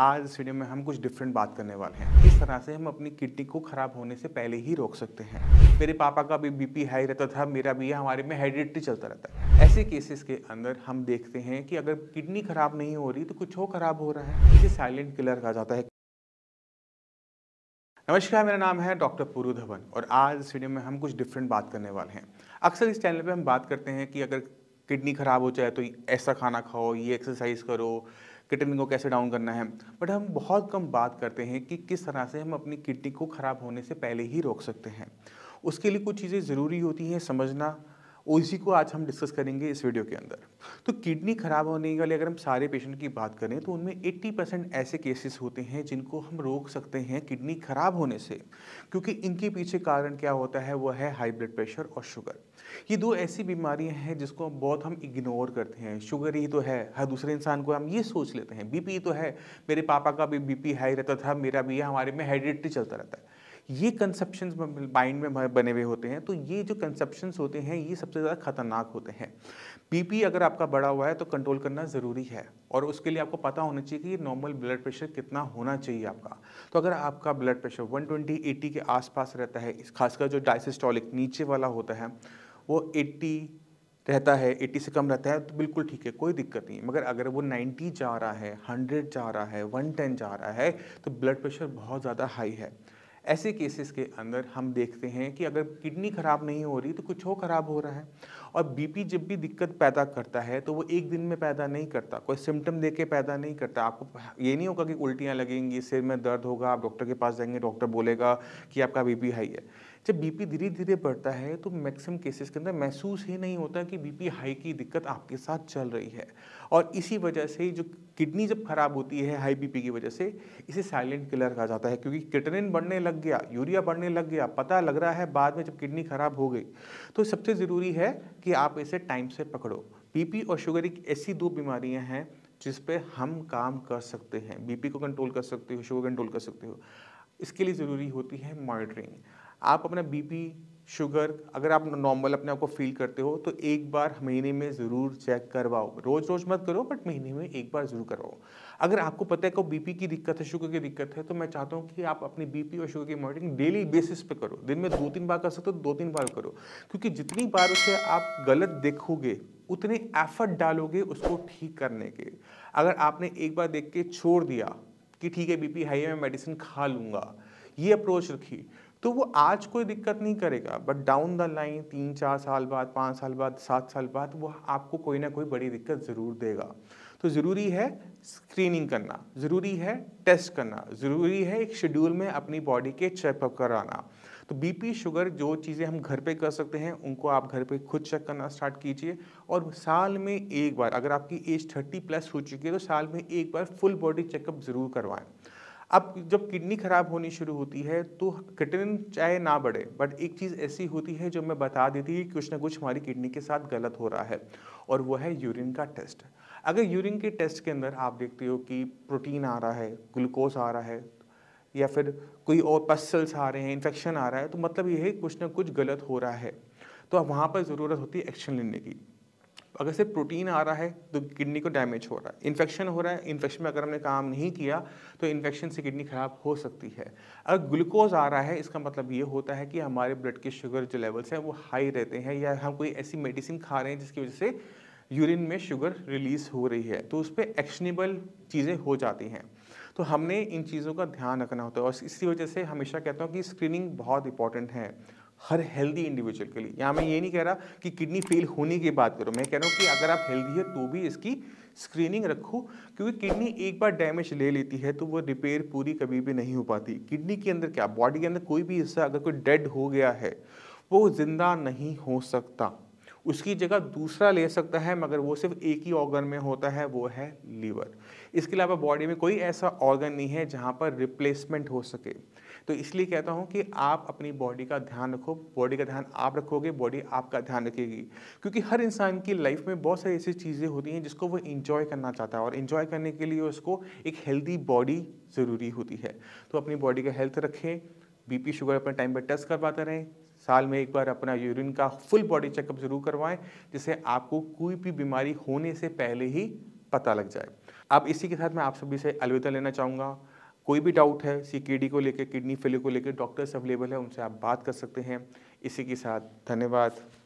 आज इस वीडियो में हम कुछ डिफरेंट बात करने वाले हैं इस तरह से हम अपनी किडनी को खराब होने से पहले ही रोक सकते हैं मेरे पापा का भी बीपी हाई रहता था मेरा भी हमारे में हाइड्रेटी चलता रहता है ऐसे केसेस के अंदर हम देखते हैं कि अगर किडनी खराब नहीं हो रही तो कुछ और खराब हो रहा है इसे साइलेंट किलर कहा जाता है नमस्कार मेरा नाम है डॉक्टर पुरु धवन और आज इस वीडियो में हम कुछ डिफरेंट बात करने वाले हैं अक्सर इस चैनल पे हम बात करते हैं कि अगर किडनी खराब हो जाए तो ऐसा खाना खाओ ये एक्सरसाइज करो किडनी को कैसे डाउन करना है बट हम बहुत कम बात करते हैं कि किस तरह से हम अपनी किडनी को ख़राब होने से पहले ही रोक सकते हैं उसके लिए कुछ चीज़ें ज़रूरी होती हैं समझना उसी को आज हम डिस्कस करेंगे इस वीडियो के अंदर तो किडनी खराब होने वाले अगर हम सारे पेशेंट की बात करें तो उनमें 80 परसेंट ऐसे केसेस होते हैं जिनको हम रोक सकते हैं किडनी खराब होने से क्योंकि इनके पीछे कारण क्या होता है वह है हाई ब्लड प्रेशर और शुगर ये दो ऐसी बीमारियां हैं जिसको बहुत हम इग्नोर करते हैं शुगर ही तो है हर दूसरे इंसान को हम ये सोच लेते हैं बीपी तो है मेरे पापा का भी बीपी हाई रहता था मेरा भी हमारे में हेरिडिटी चलता रहता है ये कंसेप्शन माइंड में बने हुए होते हैं तो ये जो कंसेप्शन होते हैं ये सबसे ज़्यादा खतरनाक होते हैं बीपी अगर आपका बड़ा हुआ है तो कंट्रोल करना ज़रूरी है और उसके लिए आपको पता होना चाहिए कि ये नॉर्मल ब्लड प्रेशर कितना होना चाहिए आपका तो अगर आपका ब्लड प्रेशर 120 ट्वेंटी के आसपास रहता है खासकर जो डायसिस्टोलिक नीचे वाला होता है वो 80 रहता है 80 से कम रहता है तो बिल्कुल ठीक है कोई दिक्कत नहीं मगर अगर वो 90 जा रहा है 100 जा रहा है 110 जा रहा है तो ब्लड प्रेशर बहुत ज़्यादा हाई है ऐसे केसेस के अंदर हम देखते हैं कि अगर किडनी ख़राब नहीं हो रही तो कुछ और ख़राब हो रहा है और बीपी जब भी दिक्कत पैदा करता है तो वो एक दिन में पैदा नहीं करता कोई सिम्टम दे के पैदा नहीं करता आपको ये नहीं होगा कि उल्टियाँ लगेंगी सिर में दर्द होगा आप डॉक्टर के पास जाएंगे डॉक्टर बोलेगा कि आपका बीपी हाई है जब बीपी धीरे धीरे बढ़ता है तो मैक्सिमम केसेस के अंदर महसूस ही नहीं होता कि बीपी हाई की दिक्कत आपके साथ चल रही है और इसी वजह से जो किडनी जब खराब होती है हाई बीपी की वजह से इसे साइलेंट किलर कहा जाता है क्योंकि किटनिन बढ़ने लग गया यूरिया बढ़ने लग गया पता लग रहा है बाद में जब किडनी खराब हो गई तो सबसे ज़रूरी है कि आप इसे टाइम से पकड़ो बीपी और शुगर एक ऐसी दो बीमारियां हैं जिस पे हम काम कर सकते हैं बीपी को कंट्रोल कर सकते हो शुगर कंट्रोल कर सकते हो इसके लिए ज़रूरी होती है मॉनिटरिंग आप अपना बीपी शुगर अगर आप नॉर्मल अपने आप को फील करते हो तो एक बार महीने में ज़रूर चेक करवाओ रोज़ रोज़ मत करो बट महीने में एक बार ज़रूर करवाओ अगर आपको पता है कि बीपी की दिक्कत है शुगर की दिक्कत है तो मैं चाहता हूँ कि आप अपनी बीपी और शुगर की मॉनिटरिंग डेली बेसिस पे करो दिन में दो तीन बार कर सकते हो दो तीन बार करो क्योंकि जितनी बार उसे आप गलत देखोगे उतने एफर्ट डालोगे उसको ठीक करने के अगर आपने एक बार देख के छोड़ दिया कि ठीक है बीपी हाई है मैं मेडिसिन खा लूँगा ये अप्रोच रखी तो वो आज कोई दिक्कत नहीं करेगा बट डाउन द लाइन तीन चार साल बाद पाँच साल बाद सात साल बाद वो आपको कोई ना कोई बड़ी दिक्कत ज़रूर देगा तो ज़रूरी है स्क्रीनिंग करना ज़रूरी है टेस्ट करना ज़रूरी है एक शेड्यूल में अपनी बॉडी के चेकअप कराना तो बीपी शुगर जो चीज़ें हम घर पे कर सकते हैं उनको आप घर पे खुद चेक करना स्टार्ट कीजिए और साल में एक बार अगर आपकी एज थर्टी प्लस हो चुकी है तो साल में एक बार फुल बॉडी चेकअप ज़रूर करवाएं अब जब किडनी खराब होनी शुरू होती है तो किटनिन चाहे ना बढ़े बट एक चीज़ ऐसी होती है जो मैं बता देती है कि कुछ ना कुछ हमारी किडनी के साथ गलत हो रहा है और वो है यूरिन का टेस्ट अगर यूरिन के टेस्ट के अंदर आप देखते हो कि प्रोटीन आ रहा है ग्लूकोज आ रहा है या फिर कोई और पसल्स आ रहे हैं इन्फेक्शन आ रहा है तो मतलब ये है कुछ ना कुछ गलत हो रहा है तो अब वहाँ पर ज़रूरत होती है एक्शन लेने की अगर सिर्फ प्रोटीन आ रहा है तो किडनी को डैमेज हो रहा है इन्फेक्शन हो रहा है इन्फेक्शन में अगर हमने काम नहीं किया तो इन्फेक्शन से किडनी ख़राब हो सकती है अगर ग्लूकोज आ रहा है इसका मतलब ये होता है कि हमारे ब्लड के शुगर जो लेवल्स हैं वो हाई रहते हैं या हम कोई ऐसी मेडिसिन खा रहे हैं जिसकी वजह से यूरिन में शुगर रिलीज़ हो रही है तो उस पर एक्शनेबल चीज़ें हो जाती हैं तो हमने इन चीज़ों का ध्यान रखना होता है और इसी वजह से हमेशा कहता हूँ कि स्क्रीनिंग बहुत इंपॉर्टेंट है हर हेल्दी इंडिविजुअल के लिए यहाँ मैं ये नहीं कह रहा कि किडनी फेल होने की बात करूँ मैं कह रहा हूँ कि अगर आप हेल्दी है तो भी इसकी स्क्रीनिंग रखो क्योंकि किडनी एक बार डैमेज ले लेती है तो वो रिपेयर पूरी कभी भी नहीं हो पाती किडनी के अंदर क्या बॉडी के अंदर कोई भी हिस्सा अगर कोई डेड हो गया है वो ज़िंदा नहीं हो सकता उसकी जगह दूसरा ले सकता है मगर वो सिर्फ एक ही ऑर्गन में होता है वो है लीवर इसके अलावा बॉडी में कोई ऐसा ऑर्गन नहीं है जहाँ पर रिप्लेसमेंट हो सके तो इसलिए कहता हूँ कि आप अपनी बॉडी का ध्यान रखो बॉडी का ध्यान आप रखोगे बॉडी आपका ध्यान रखेगी क्योंकि हर इंसान की लाइफ में बहुत सारी ऐसी चीज़ें होती हैं जिसको वो इंजॉय करना चाहता है और इन्जॉय करने के लिए उसको एक हेल्दी बॉडी ज़रूरी होती है तो अपनी बॉडी का हेल्थ रखें बीपी शुगर अपने टाइम पर टेस्ट करवाते रहें साल में एक बार अपना यूरिन का फुल बॉडी चेकअप ज़रूर करवाएं जिससे आपको कोई भी बीमारी होने से पहले ही पता लग जाए अब इसी के साथ मैं आप सभी से अलविदा लेना चाहूँगा कोई भी डाउट है सीकेडी को लेकर किडनी फेलियर को लेकर डॉक्टर्स अवेलेबल है उनसे आप बात कर सकते हैं इसी के साथ धन्यवाद